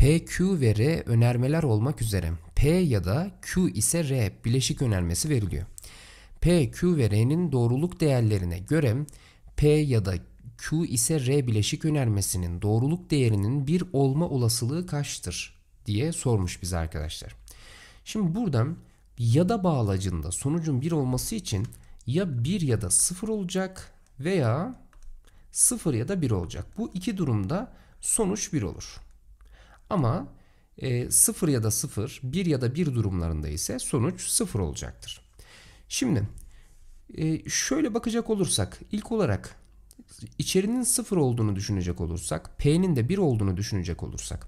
P, Q ve R önermeler olmak üzere P ya da Q ise R bileşik önermesi veriliyor. P, Q ve R'nin doğruluk değerlerine göre P ya da Q ise R bileşik önermesinin doğruluk değerinin bir olma olasılığı kaçtır diye sormuş bize arkadaşlar. Şimdi buradan ya da bağlacında sonucun bir olması için ya 1 ya da 0 olacak veya 0 ya da 1 olacak. Bu iki durumda sonuç 1 olur. Ama e, 0 ya da 0, 1 ya da 1 durumlarında ise sonuç 0 olacaktır. Şimdi e, şöyle bakacak olursak ilk olarak içerinin 0 olduğunu düşünecek olursak, P'nin de 1 olduğunu düşünecek olursak.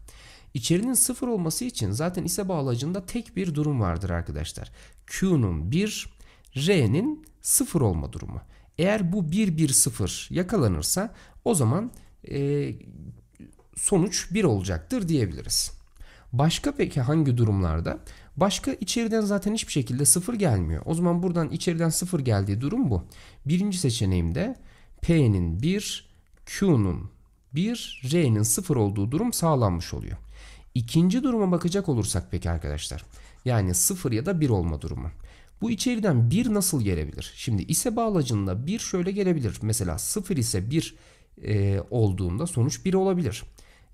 içerinin 0 olması için zaten ise bağlacında tek bir durum vardır arkadaşlar. Q'nun 1, R'nin 0 olma durumu. Eğer bu 1 1 0 yakalanırsa o zaman e, sonuç 1 olacaktır diyebiliriz. Başka peki hangi durumlarda? Başka içeriden zaten hiçbir şekilde 0 gelmiyor. O zaman buradan içeriden 0 geldiği durum bu. Birinci seçeneğimde P'nin 1, Q'nun 1, R'nin 0 olduğu durum sağlanmış oluyor. İkinci duruma bakacak olursak peki arkadaşlar. Yani 0 ya da 1 olma durumu. Bu içeriden 1 nasıl gelebilir? Şimdi ise bağlacında 1 şöyle gelebilir. Mesela 0 ise 1 e, olduğunda sonuç 1 olabilir.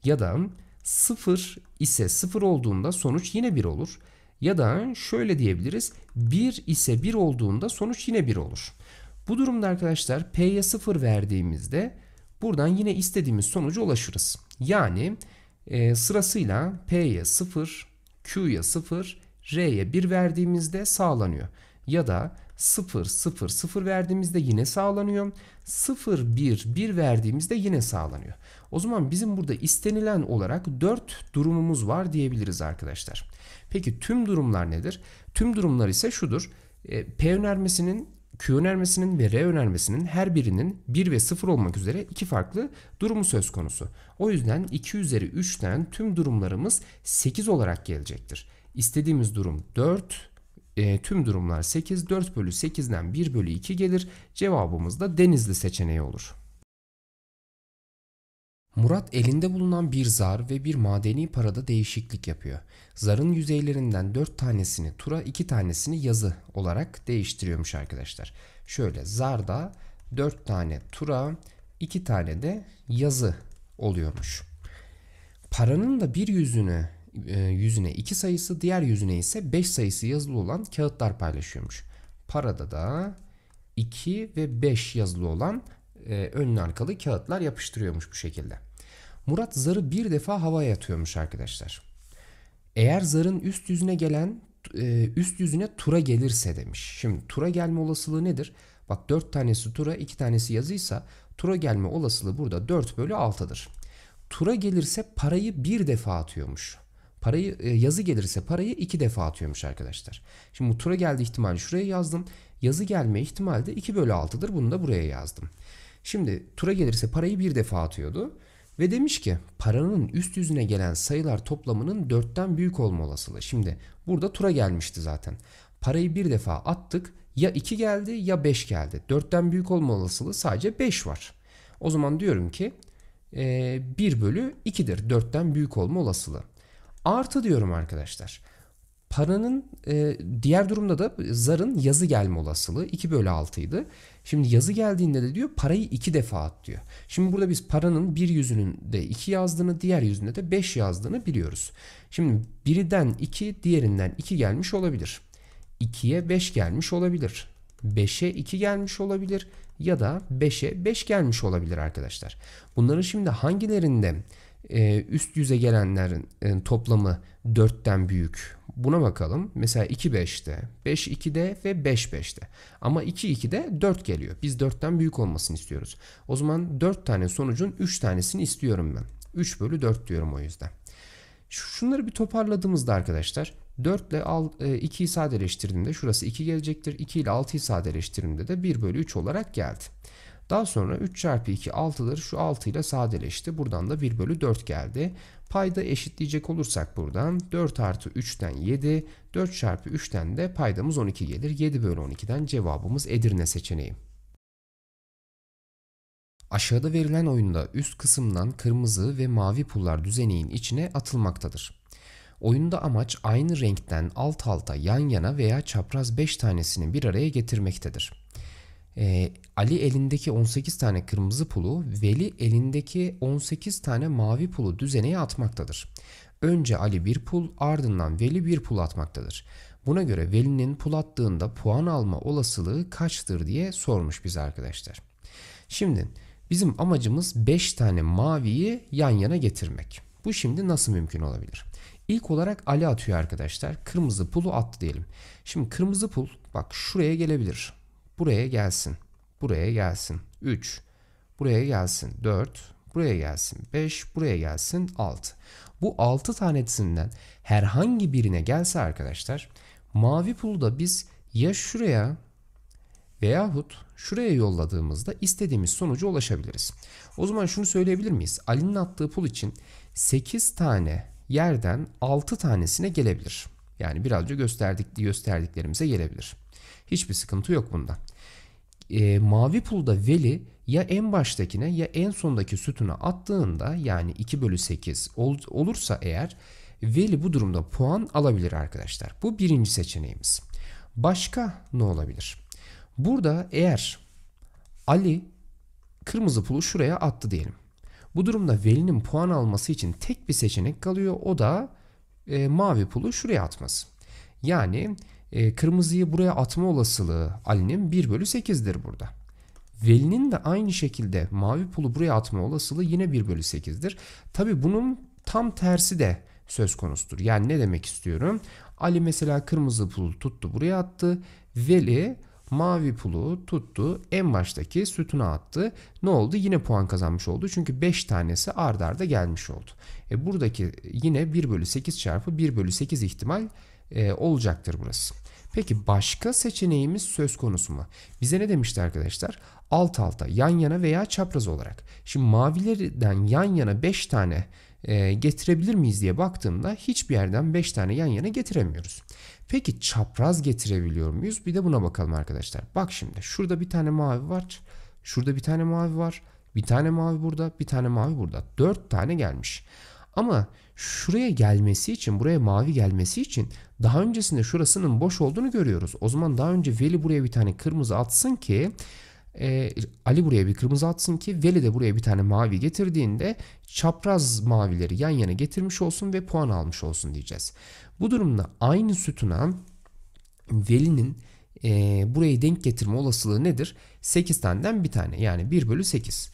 Ya da 0 ise 0 olduğunda sonuç yine 1 olur. Ya da şöyle diyebiliriz 1 ise 1 olduğunda sonuç yine 1 olur. Bu durumda arkadaşlar P'ye 0 verdiğimizde buradan yine istediğimiz sonuca ulaşırız. Yani e, sırasıyla P'ye 0, Q'ya 0, R'ye 1 verdiğimizde sağlanıyor. Ya da 0, 0, 0 verdiğimizde yine sağlanıyor. 0, 1, 1 verdiğimizde yine sağlanıyor. O zaman bizim burada istenilen olarak 4 durumumuz var diyebiliriz arkadaşlar. Peki tüm durumlar nedir? Tüm durumlar ise şudur. E, P önermesinin Q önermesinin ve R önermesinin her birinin 1 ve 0 olmak üzere iki farklı durumu söz konusu. O yüzden 2 üzeri 3'ten tüm durumlarımız 8 olarak gelecektir. İstediğimiz durum 4, e, tüm durumlar 8. 4 bölü 8'den 1 bölü 2 gelir. Cevabımız da Denizli seçeneği olur. Murat elinde bulunan bir zar ve bir madeni parada değişiklik yapıyor. Zarın yüzeylerinden 4 tanesini tura 2 tanesini yazı olarak değiştiriyormuş arkadaşlar. Şöyle zarda 4 tane tura 2 tane de yazı oluyormuş. Paranın da bir yüzünü e, yüzüne 2 sayısı diğer yüzüne ise 5 sayısı yazılı olan kağıtlar paylaşıyormuş. Parada da 2 ve 5 yazılı olan e, önlü arkalı kağıtlar yapıştırıyormuş bu şekilde. Murat zarı bir defa havaya atıyormuş arkadaşlar. Eğer zarın üst yüzüne gelen e, üst yüzüne tura gelirse demiş. Şimdi tura gelme olasılığı nedir? Bak 4 tanesi tura 2 tanesi yazıysa tura gelme olasılığı burada 4 bölü 6'dır. Tura gelirse parayı bir defa atıyormuş. Parayı e, yazı gelirse parayı iki defa atıyormuş arkadaşlar. Şimdi bu tura geldi ihtimali şuraya yazdım. Yazı gelme ihtimali de 2 bölü 6'dır. Bunu da buraya yazdım. Şimdi tura gelirse parayı bir defa atıyordu. Ve demiş ki paranın üst yüzüne gelen sayılar toplamının 4'ten büyük olma olasılığı. Şimdi burada tura gelmişti zaten. Parayı bir defa attık. Ya 2 geldi ya 5 geldi. 4'ten büyük olma olasılığı sadece 5 var. O zaman diyorum ki 1 e, bölü 2'dir. 4'ten büyük olma olasılığı. Artı diyorum arkadaşlar. Paranın e, diğer durumda da zarın yazı gelme olasılığı 2 bölü 6 idi. Şimdi yazı geldiğinde de diyor parayı 2 defa at diyor. Şimdi burada biz paranın bir yüzünün de 2 yazdığını diğer yüzünde de 5 yazdığını biliyoruz. Şimdi biriden 2 diğerinden 2 gelmiş olabilir. 2'ye 5 gelmiş olabilir. 5'e 2 gelmiş olabilir ya da 5'e 5 gelmiş olabilir arkadaşlar. Bunların şimdi hangilerinde e, üst yüze gelenlerin e, toplamı 4'ten büyük. Buna bakalım. Mesela 2 5'te, 5 2'de ve 5 5'te. Ama 2 2'de 4 geliyor. Biz 4'ten büyük olmasını istiyoruz. O zaman 4 tane sonucun 3 tanesini istiyorum ben. 3 bölü 4 diyorum o yüzden. Şunları bir toparladığımızda arkadaşlar 4 ile 2'yi sadeleştirdiğimde şurası 2 gelecektir. 2 ile 6'yı sadeleştirdiğimde de 1 bölü 3 olarak geldi. Daha sonra 3 çarpı 2 6'dır. şu 6 ile sadeleşti. Buradan da 1 bölü 4 geldi. Payda eşitleyecek olursak buradan 4 artı 3'ten 7, 4 çarpı 3'ten de paydamız 12 gelir. 7 bölü 12'den cevabımız Edirne seçeneği. Aşağıda verilen oyunda üst kısımdan kırmızı ve mavi pullar düzeneğin içine atılmaktadır. Oyunda amaç aynı renkten alt alta yan yana veya çapraz 5 tanesini bir araya getirmektedir. E, Ali elindeki 18 tane kırmızı pulu, Veli elindeki 18 tane mavi pulu düzeneye atmaktadır. Önce Ali bir pul, ardından Veli bir pul atmaktadır. Buna göre Veli'nin pul attığında puan alma olasılığı kaçtır diye sormuş bize arkadaşlar. Şimdi bizim amacımız 5 tane maviyi yan yana getirmek. Bu şimdi nasıl mümkün olabilir? İlk olarak Ali atıyor arkadaşlar. Kırmızı pulu attı diyelim. Şimdi kırmızı pul bak şuraya gelebilir buraya gelsin. Buraya gelsin. 3 buraya gelsin. 4 buraya gelsin. 5 buraya gelsin. 6. Bu 6 tanesinden herhangi birine gelse arkadaşlar mavi pulu da biz ya şuraya veyahut şuraya yolladığımızda istediğimiz sonuca ulaşabiliriz. O zaman şunu söyleyebilir miyiz? Ali'nin attığı pul için 8 tane yerden 6 tanesine gelebilir. Yani birazcık gösterdik, gösterdiklerimize gelebilir. Hiçbir sıkıntı yok bunda e, mavi pulda veli ya en baştakine ya en sondaki sütuna attığında yani 2 bölü 8 ol, olursa eğer veli bu durumda puan alabilir arkadaşlar. Bu birinci seçeneğimiz. Başka ne olabilir? Burada eğer Ali kırmızı pulu şuraya attı diyelim. Bu durumda velinin puan alması için tek bir seçenek kalıyor. O da e, mavi pulu şuraya atması. Yani e, kırmızıyı buraya atma olasılığı Ali'nin 1 bölü 8'dir burada. Veli'nin de aynı şekilde mavi pulu buraya atma olasılığı yine 1 bölü 8'dir. Tabi bunun tam tersi de söz konusudur. Yani ne demek istiyorum? Ali mesela kırmızı pulu tuttu buraya attı. Veli mavi pulu tuttu en baştaki sütuna attı. Ne oldu? Yine puan kazanmış oldu. Çünkü 5 tanesi ardarda gelmiş oldu. E buradaki yine 1 bölü 8 çarpı 1 bölü 8 ihtimal e, olacaktır burası. Peki başka seçeneğimiz söz konusu mu? Bize ne demişti arkadaşlar? Alt alta, yan yana veya çapraz olarak. Şimdi mavilerden yan yana 5 tane e, getirebilir miyiz diye baktığımda hiçbir yerden 5 tane yan yana getiremiyoruz. Peki çapraz getirebiliyor muyuz? Bir de buna bakalım arkadaşlar. Bak şimdi şurada bir tane mavi var. Şurada bir tane mavi var. Bir tane mavi burada, bir tane mavi burada. 4 tane gelmiş. Ama Şuraya gelmesi için, buraya mavi gelmesi için daha öncesinde şurasının boş olduğunu görüyoruz. O zaman daha önce Veli buraya bir tane kırmızı atsın ki e, Ali buraya bir kırmızı atsın ki Veli de buraya bir tane mavi getirdiğinde çapraz mavileri yan yana getirmiş olsun ve puan almış olsun diyeceğiz. Bu durumda aynı sütuna Veli'nin e, burayı denk getirme olasılığı nedir? 8 taneden bir tane yani 1 bölü 8.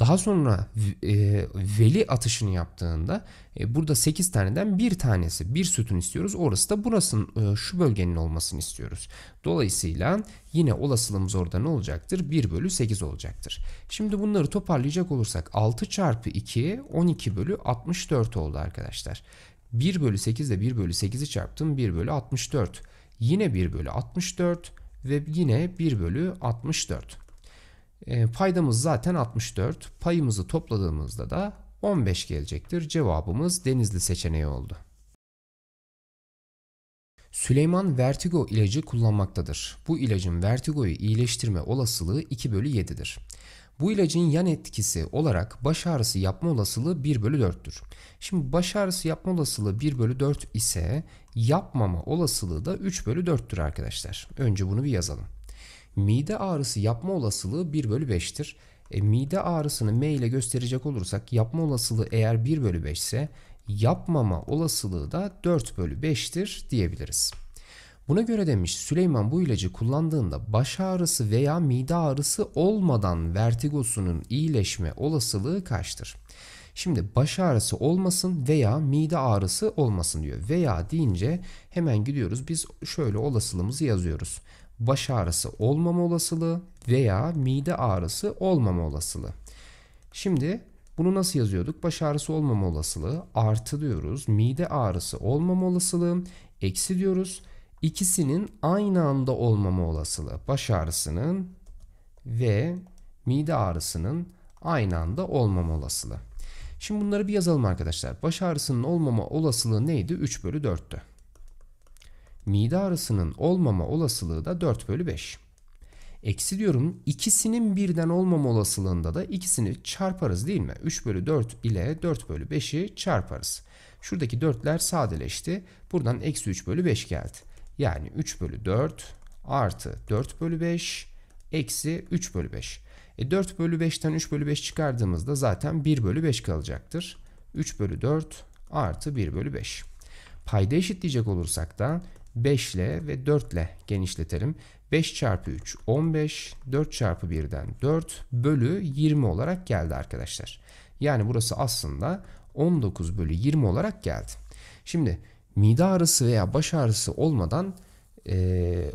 Daha sonra e, veli atışını yaptığında e, burada 8 taneden bir tanesi bir sütun istiyoruz. Orası da burasının e, şu bölgenin olmasını istiyoruz. Dolayısıyla yine olasılığımız orada ne olacaktır? 1 bölü 8 olacaktır. Şimdi bunları toparlayacak olursak 6 çarpı 2 12 bölü 64 oldu arkadaşlar. 1 bölü 8 ile 1 bölü 8'i çarptım 1 bölü 64. Yine 1 bölü 64 ve yine 1 bölü 64. E, paydamız zaten 64. Payımızı topladığımızda da 15 gelecektir. Cevabımız denizli seçeneği oldu. Süleyman vertigo ilacı kullanmaktadır. Bu ilacın vertigoyu iyileştirme olasılığı 2 bölü 7'dir. Bu ilacın yan etkisi olarak baş ağrısı yapma olasılığı 1 bölü 4'tür. Şimdi baş ağrısı yapma olasılığı 1 bölü 4 ise yapmama olasılığı da 3 bölü 4'tür arkadaşlar. Önce bunu bir yazalım mide ağrısı yapma olasılığı 1 bölü 5'tir. E, mide ağrısını M ile gösterecek olursak yapma olasılığı eğer 1 bölü 5 ise yapmama olasılığı da 4 bölü 5'tir diyebiliriz. Buna göre demiş Süleyman bu ilacı kullandığında baş ağrısı veya mide ağrısı olmadan vertigosunun iyileşme olasılığı kaçtır? Şimdi baş ağrısı olmasın veya mide ağrısı olmasın diyor. Veya deyince hemen gidiyoruz biz şöyle olasılığımızı yazıyoruz baş ağrısı olmama olasılığı veya mide ağrısı olmama olasılığı. Şimdi bunu nasıl yazıyorduk? Baş ağrısı olmama olasılığı artı diyoruz. Mide ağrısı olmama olasılığı eksi diyoruz. İkisinin aynı anda olmama olasılığı. Baş ağrısının ve mide ağrısının aynı anda olmama olasılığı. Şimdi bunları bir yazalım arkadaşlar. Baş ağrısının olmama olasılığı neydi? 3 bölü 4'tü mide ağrısının olmama olasılığı da 4 bölü 5. Eksi diyorum ikisinin birden olmama olasılığında da ikisini çarparız değil mi? 3 bölü 4 ile 4 bölü 5'i çarparız. Şuradaki 4'ler sadeleşti. Buradan eksi 3 bölü 5 geldi. Yani 3 bölü 4 artı 4 bölü 5 eksi 3 bölü 5. E 4 bölü 5'ten 3 bölü 5 çıkardığımızda zaten 1 bölü 5 kalacaktır. 3 bölü 4 artı 1 bölü 5. Payda eşitleyecek olursak da 5 ile ve 4 ile genişletelim. 5 çarpı 3 15, 4 çarpı 1'den 4 bölü 20 olarak geldi arkadaşlar. Yani burası aslında 19 bölü 20 olarak geldi. Şimdi mide ağrısı veya baş ağrısı olmadan e,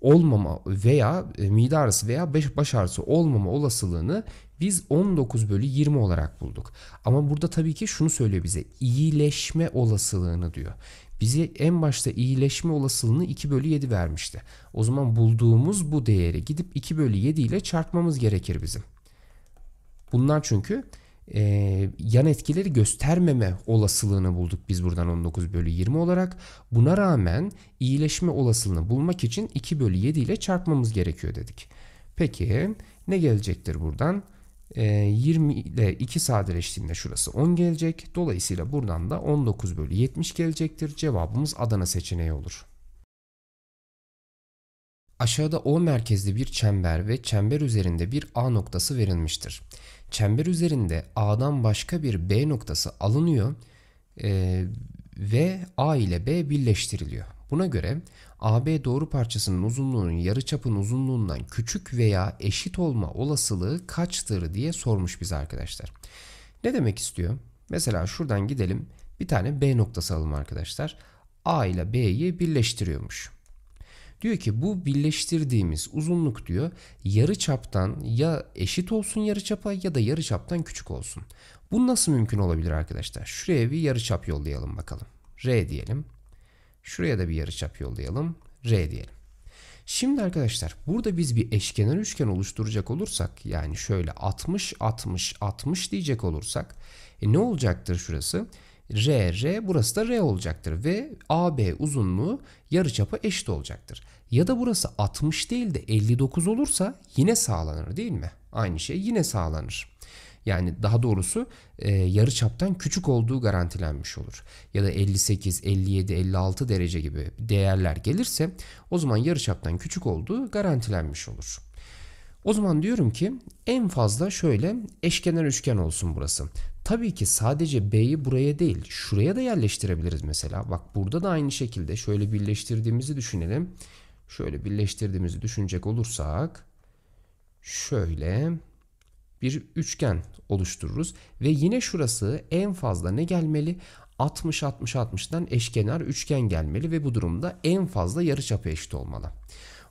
olmama veya e, mide ağrısı veya baş, baş ağrısı olmama olasılığını biz 19 bölü 20 olarak bulduk. Ama burada tabii ki şunu söylüyor bize iyileşme olasılığını diyor bize en başta iyileşme olasılığını 2 bölü 7 vermişti. O zaman bulduğumuz bu değeri gidip 2 bölü 7 ile çarpmamız gerekir bizim. Bunlar çünkü e, yan etkileri göstermeme olasılığını bulduk biz buradan 19 bölü 20 olarak. Buna rağmen iyileşme olasılığını bulmak için 2 bölü 7 ile çarpmamız gerekiyor dedik. Peki ne gelecektir buradan? 20 ee, ile 2 sadeleştiğinde şurası 10 gelecek. Dolayısıyla buradan da 19 bölü 70 gelecektir. Cevabımız Adana seçeneği olur. Aşağıda O merkezli bir çember ve çember üzerinde bir A noktası verilmiştir. Çember üzerinde A'dan başka bir B noktası alınıyor e, ve A ile B birleştiriliyor. Buna göre AB doğru parçasının uzunluğunun yarıçapın uzunluğundan küçük veya eşit olma olasılığı kaçtır diye sormuş bize arkadaşlar. Ne demek istiyor? Mesela şuradan gidelim bir tane B noktası alalım arkadaşlar. A ile B'yi birleştiriyormuş. Diyor ki bu birleştirdiğimiz uzunluk diyor yarı çaptan ya eşit olsun yarı çapa ya da yarı çaptan küçük olsun. Bu nasıl mümkün olabilir arkadaşlar? Şuraya bir yarı çap yollayalım bakalım. R diyelim. Şuraya da bir yarıçap yollayalım. R diyelim. Şimdi arkadaşlar burada biz bir eşkenar üçgen oluşturacak olursak yani şöyle 60 60 60 diyecek olursak e ne olacaktır şurası? R R burası da R olacaktır ve AB uzunluğu yarıçapa eşit olacaktır. Ya da burası 60 değil de 59 olursa yine sağlanır değil mi? Aynı şey yine sağlanır. Yani daha doğrusu e, yarı çaptan küçük olduğu garantilenmiş olur. Ya da 58, 57, 56 derece gibi değerler gelirse o zaman yarı çaptan küçük olduğu garantilenmiş olur. O zaman diyorum ki en fazla şöyle eşkenar üçgen olsun burası. Tabii ki sadece B'yi buraya değil şuraya da yerleştirebiliriz mesela. Bak burada da aynı şekilde şöyle birleştirdiğimizi düşünelim. Şöyle birleştirdiğimizi düşünecek olursak şöyle bir üçgen oluştururuz. Ve yine şurası en fazla ne gelmeli? 60-60-60'dan eşkenar üçgen gelmeli ve bu durumda en fazla yarıçapı eşit olmalı.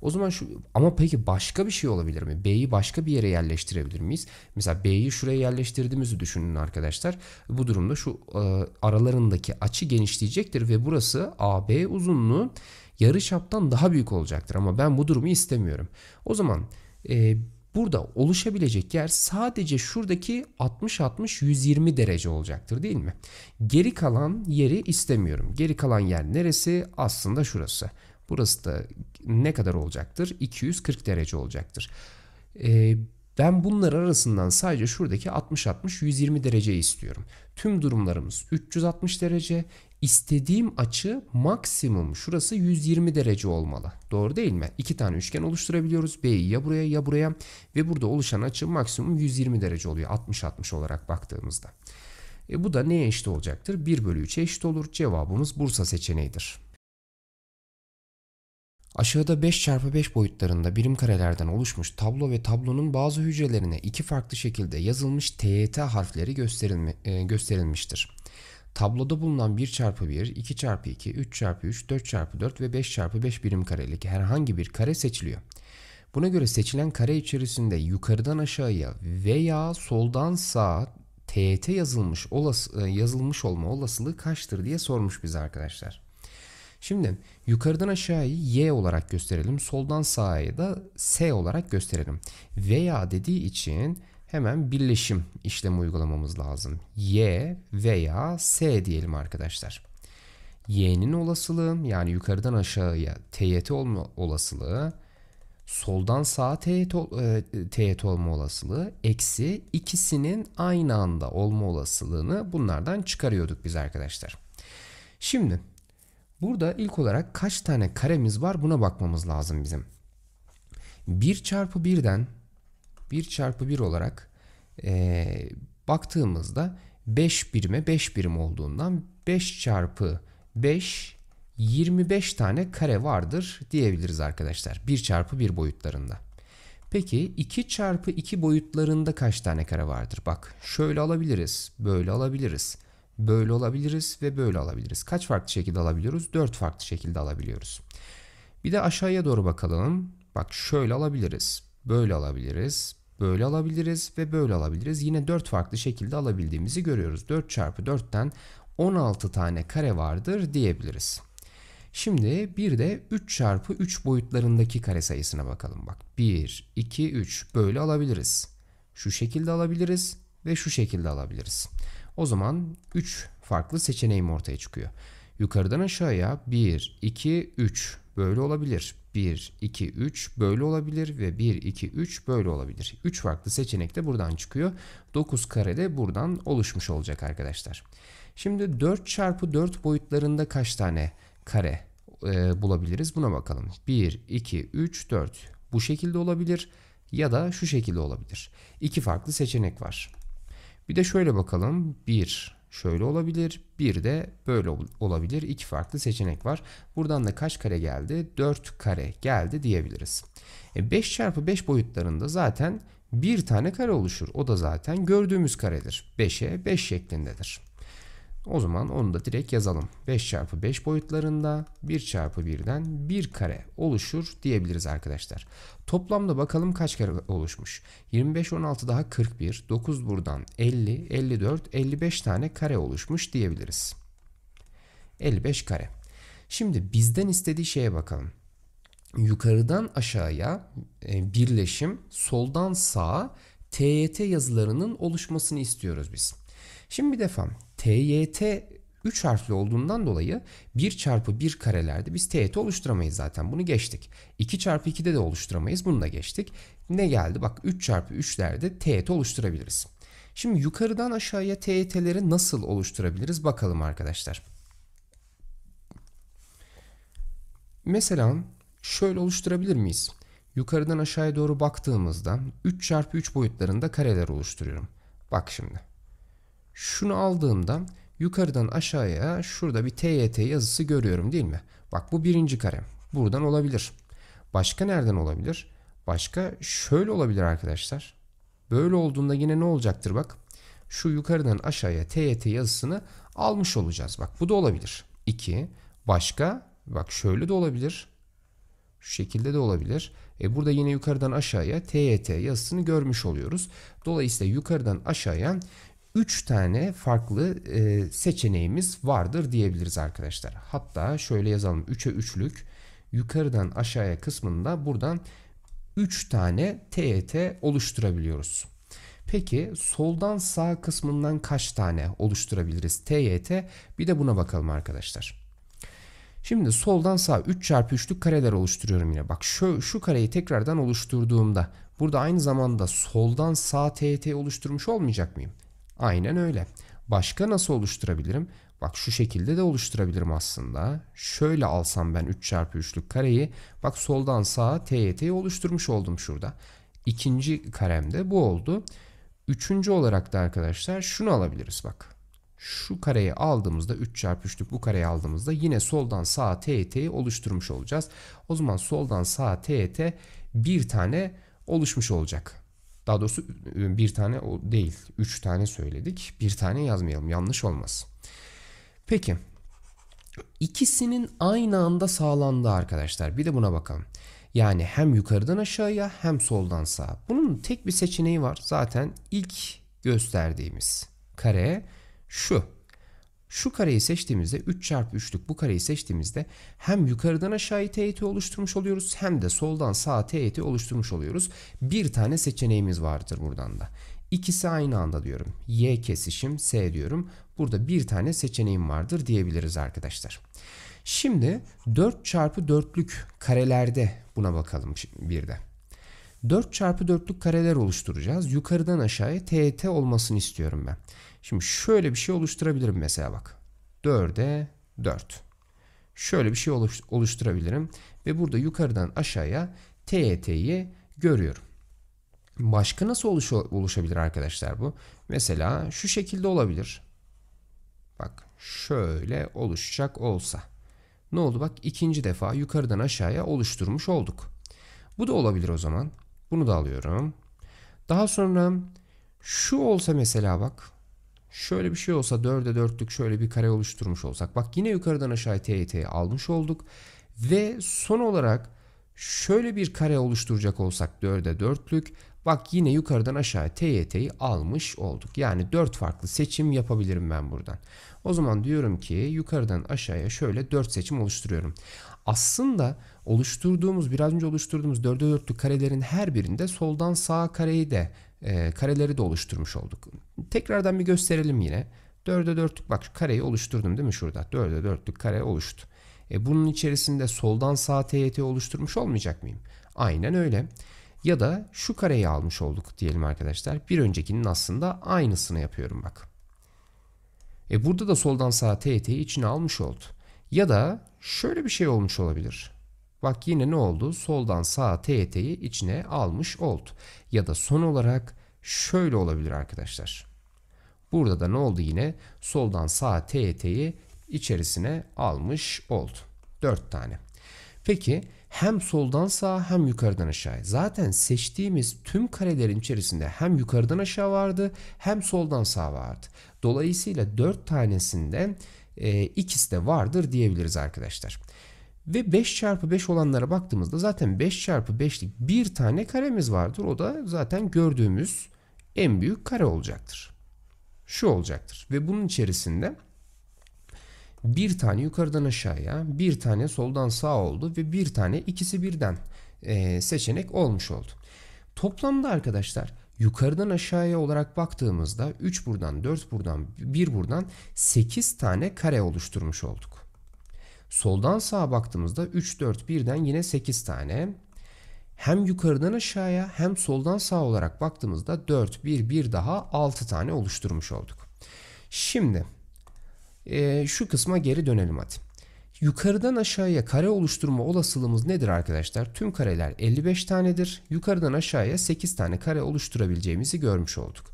O zaman şu ama peki başka bir şey olabilir mi? B'yi başka bir yere yerleştirebilir miyiz? Mesela B'yi şuraya yerleştirdiğimizi düşünün arkadaşlar. Bu durumda şu e, aralarındaki açı genişleyecektir ve burası AB uzunluğu yarıçaptan daha büyük olacaktır. Ama ben bu durumu istemiyorum. O zaman e, Burada oluşabilecek yer sadece şuradaki 60-60-120 derece olacaktır değil mi? Geri kalan yeri istemiyorum. Geri kalan yer neresi? Aslında şurası. Burası da ne kadar olacaktır? 240 derece olacaktır. Ee, ben bunlar arasından sadece şuradaki 60-60-120 dereceyi istiyorum. Tüm durumlarımız 360 derece. istediğim açı maksimum şurası 120 derece olmalı. Doğru değil mi? İki tane üçgen oluşturabiliyoruz. B'yi ya buraya ya buraya ve burada oluşan açı maksimum 120 derece oluyor 60-60 olarak baktığımızda. E bu da neye eşit olacaktır? 1 bölü 3'e eşit olur. Cevabımız Bursa seçeneğidir. Aşağıda 5x5 boyutlarında birim karelerden oluşmuş tablo ve tablonun bazı hücrelerine iki farklı şekilde yazılmış TET harfleri gösterilme, e, gösterilmiştir. Tabloda bulunan 1x1, 2x2, 3x3, 4x4 ve 5x5 birim karelik herhangi bir kare seçiliyor. Buna göre seçilen kare içerisinde yukarıdan aşağıya veya soldan sağa TET yazılmış, olası, e, yazılmış olma olasılığı kaçtır diye sormuş bize arkadaşlar. Şimdi yukarıdan aşağıyı y olarak gösterelim. Soldan sağa da s olarak gösterelim. Veya dediği için hemen birleşim işlemi uygulamamız lazım. y veya s diyelim arkadaşlar. y'nin olasılığı yani yukarıdan aşağıya teğet olma olasılığı soldan sağa teğet, ol, e, olma olasılığı eksi ikisinin aynı anda olma olasılığını bunlardan çıkarıyorduk biz arkadaşlar. Şimdi Burada ilk olarak kaç tane karemiz var buna bakmamız lazım bizim. 1 çarpı 1'den 1 çarpı 1 olarak e, baktığımızda 5 birime 5 birim olduğundan 5 çarpı 5 25 tane kare vardır diyebiliriz arkadaşlar. 1 çarpı 1 boyutlarında. Peki 2 çarpı 2 boyutlarında kaç tane kare vardır? Bak şöyle alabiliriz, böyle alabiliriz böyle olabiliriz ve böyle alabiliriz. Kaç farklı şekilde alabiliyoruz? 4 farklı şekilde alabiliyoruz. Bir de aşağıya doğru bakalım. Bak şöyle alabiliriz, böyle alabiliriz, böyle alabiliriz ve böyle alabiliriz. Yine 4 farklı şekilde alabildiğimizi görüyoruz. 4 çarpı 4'ten 16 tane kare vardır diyebiliriz. Şimdi bir de 3 çarpı 3 boyutlarındaki kare sayısına bakalım. Bak 1, 2, 3 böyle alabiliriz. Şu şekilde alabiliriz ve şu şekilde alabiliriz. O zaman 3 farklı seçeneğim ortaya çıkıyor. Yukarıdan aşağıya 1, 2, 3 böyle olabilir. 1, 2, 3 böyle olabilir ve 1, 2, 3 böyle olabilir. 3 farklı seçenek de buradan çıkıyor. 9 kare de buradan oluşmuş olacak arkadaşlar. Şimdi 4 çarpı 4 boyutlarında kaç tane kare e, bulabiliriz? Buna bakalım. 1, 2, 3, 4 bu şekilde olabilir ya da şu şekilde olabilir. İki farklı seçenek var. Bir de şöyle bakalım. 1 şöyle olabilir. 1 de böyle olabilir. İki farklı seçenek var. Buradan da kaç kare geldi? 4 kare geldi diyebiliriz. E 5 çarpı 5 boyutlarında zaten bir tane kare oluşur. O da zaten gördüğümüz karedir. 5'e 5 beş şeklindedir. O zaman onu da direkt yazalım. 5 çarpı 5 boyutlarında 1 çarpı 1'den 1 kare oluşur diyebiliriz arkadaşlar. Toplamda bakalım kaç kare oluşmuş. 25, 16 daha 41, 9 buradan 50, 54, 55 tane kare oluşmuş diyebiliriz. 55 kare. Şimdi bizden istediği şeye bakalım. Yukarıdan aşağıya e, birleşim, soldan sağa TYT yazılarının oluşmasını istiyoruz biz. Şimdi bir defa TYT 3 harfli olduğundan dolayı 1 çarpı 1 karelerde biz teğet oluşturamayız zaten bunu geçtik. 2 çarpı 2'de de oluşturamayız bunu da geçtik. Ne geldi bak 3 çarpı 3'lerde teğet oluşturabiliriz. Şimdi yukarıdan aşağıya teğetleri nasıl oluşturabiliriz bakalım arkadaşlar. Mesela şöyle oluşturabilir miyiz? Yukarıdan aşağıya doğru baktığımızda 3 çarpı 3 boyutlarında kareler oluşturuyorum. Bak şimdi. Şunu aldığımda yukarıdan aşağıya şurada bir TYT yazısı görüyorum değil mi? Bak bu birinci kare. Buradan olabilir. Başka nereden olabilir? Başka şöyle olabilir arkadaşlar. Böyle olduğunda yine ne olacaktır bak. Şu yukarıdan aşağıya TYT yazısını almış olacağız. Bak bu da olabilir. 2. Başka bak şöyle de olabilir. Şu şekilde de olabilir. E burada yine yukarıdan aşağıya TYT yazısını görmüş oluyoruz. Dolayısıyla yukarıdan aşağıya 3 tane farklı e, seçeneğimiz vardır diyebiliriz arkadaşlar. Hatta şöyle yazalım 3'e 3'lük yukarıdan aşağıya kısmında buradan 3 tane TET e oluşturabiliyoruz. Peki soldan sağ kısmından kaç tane oluşturabiliriz TET? E Bir de buna bakalım arkadaşlar. Şimdi soldan sağ 3 çarpı 3'lük kareler oluşturuyorum yine. Bak şu, şu kareyi tekrardan oluşturduğumda burada aynı zamanda soldan sağ TET oluşturmuş olmayacak mıyım? Aynen öyle. Başka nasıl oluşturabilirim? Bak şu şekilde de oluşturabilirim aslında. Şöyle alsam ben 3 çarpı 3'lük kareyi. Bak soldan sağa TYT'yi oluşturmuş oldum şurada. İkinci karemde bu oldu. Üçüncü olarak da arkadaşlar şunu alabiliriz bak. Şu kareyi aldığımızda 3 çarpı 3'lük bu kareyi aldığımızda yine soldan sağa TYT'yi oluşturmuş olacağız. O zaman soldan sağa TYT bir tane oluşmuş olacak. Daha doğrusu e, bir tane o değil. Üç tane söyledik. Bir tane yazmayalım. Yanlış olmaz. Peki. İkisinin aynı anda sağlandığı arkadaşlar. Bir de buna bakalım. Yani hem yukarıdan aşağıya hem soldan sağa. Bunun tek bir seçeneği var. Zaten ilk gösterdiğimiz kare şu. Şu kareyi seçtiğimizde 3 çarpı 3'lük bu kareyi seçtiğimizde hem yukarıdan aşağıyı teğeti oluşturmuş oluyoruz hem de soldan sağa teğeti oluşturmuş oluyoruz. Bir tane seçeneğimiz vardır buradan da. İkisi aynı anda diyorum. Y kesişim S diyorum. Burada bir tane seçeneğim vardır diyebiliriz arkadaşlar. Şimdi 4 çarpı 4'lük karelerde buna bakalım bir de. 4 çarpı 4'lük kareler oluşturacağız. Yukarıdan aşağıya TET olmasını istiyorum ben. Şimdi şöyle bir şey oluşturabilirim mesela bak. 4'e 4. Şöyle bir şey oluşturabilirim. Ve burada yukarıdan aşağıya TYT'yi görüyorum. Başka nasıl oluş oluşabilir arkadaşlar bu? Mesela şu şekilde olabilir. Bak şöyle oluşacak olsa. Ne oldu? Bak ikinci defa yukarıdan aşağıya oluşturmuş olduk. Bu da olabilir o zaman. Bunu da alıyorum. Daha sonra şu olsa mesela bak. Şöyle bir şey olsa 4'e 4'lük şöyle bir kare oluşturmuş olsak. Bak yine yukarıdan aşağıya TYT'yi almış olduk. Ve son olarak şöyle bir kare oluşturacak olsak 4'e 4'lük. Bak yine yukarıdan aşağı TYT'yi almış olduk. Yani 4 farklı seçim yapabilirim ben buradan. O zaman diyorum ki yukarıdan aşağıya şöyle 4 seçim oluşturuyorum. Aslında oluşturduğumuz biraz önce oluşturduğumuz 4'e 4'lük karelerin her birinde soldan sağa kareyi de e, kareleri de oluşturmuş olduk. Tekrardan bir gösterelim yine. 4'e 4'lük bak şu kareyi oluşturdum değil mi şurada? 4'e 4'lük kare oluştu. E bunun içerisinde soldan sağa TYT oluşturmuş olmayacak mıyım? Aynen öyle. Ya da şu kareyi almış olduk diyelim arkadaşlar. Bir öncekinin aslında aynısını yapıyorum bak. E burada da soldan sağa TYT'yi içine almış oldu. Ya da şöyle bir şey olmuş olabilir. Bak yine ne oldu? Soldan sağa TYT'yi içine almış oldu. Ya da son olarak Şöyle olabilir arkadaşlar. Burada da ne oldu yine? Soldan sağa TET'yi içerisine almış oldu. 4 tane. Peki hem soldan sağa hem yukarıdan aşağıya. Zaten seçtiğimiz tüm karelerin içerisinde hem yukarıdan aşağı vardı hem soldan sağa vardı. Dolayısıyla 4 tanesinden e, ikisi de vardır diyebiliriz arkadaşlar. Ve 5 çarpı 5 olanlara baktığımızda zaten 5 çarpı 5'lik bir tane karemiz vardır. O da zaten gördüğümüz en büyük kare olacaktır. Şu olacaktır. Ve bunun içerisinde bir tane yukarıdan aşağıya, bir tane soldan sağa oldu ve bir tane ikisi birden e, seçenek olmuş oldu. Toplamda arkadaşlar yukarıdan aşağıya olarak baktığımızda 3 buradan, 4 buradan, 1 buradan 8 tane kare oluşturmuş olduk. Soldan sağa baktığımızda 3, 4, 1'den yine 8 tane. Hem yukarıdan aşağıya hem soldan sağ olarak baktığımızda 4, 1, 1 daha 6 tane oluşturmuş olduk. Şimdi e, şu kısma geri dönelim hadi. Yukarıdan aşağıya kare oluşturma olasılığımız nedir arkadaşlar? Tüm kareler 55 tanedir. Yukarıdan aşağıya 8 tane kare oluşturabileceğimizi görmüş olduk.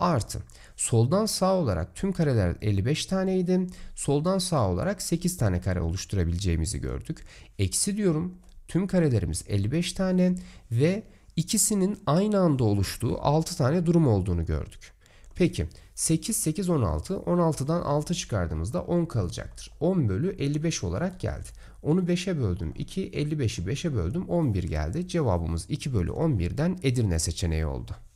Artı Soldan sağ olarak tüm kareler 55 taneydi. Soldan sağ olarak 8 tane kare oluşturabileceğimizi gördük. Eksi diyorum. Tüm karelerimiz 55 tane ve ikisinin aynı anda oluştuğu 6 tane durum olduğunu gördük. Peki 8, 8, 16. 16'dan 6 çıkardığımızda 10 kalacaktır. 10 bölü 55 olarak geldi. Onu 5'e böldüm 2, 55'i 5'e böldüm 11 geldi. Cevabımız 2 bölü 11'den Edirne seçeneği oldu.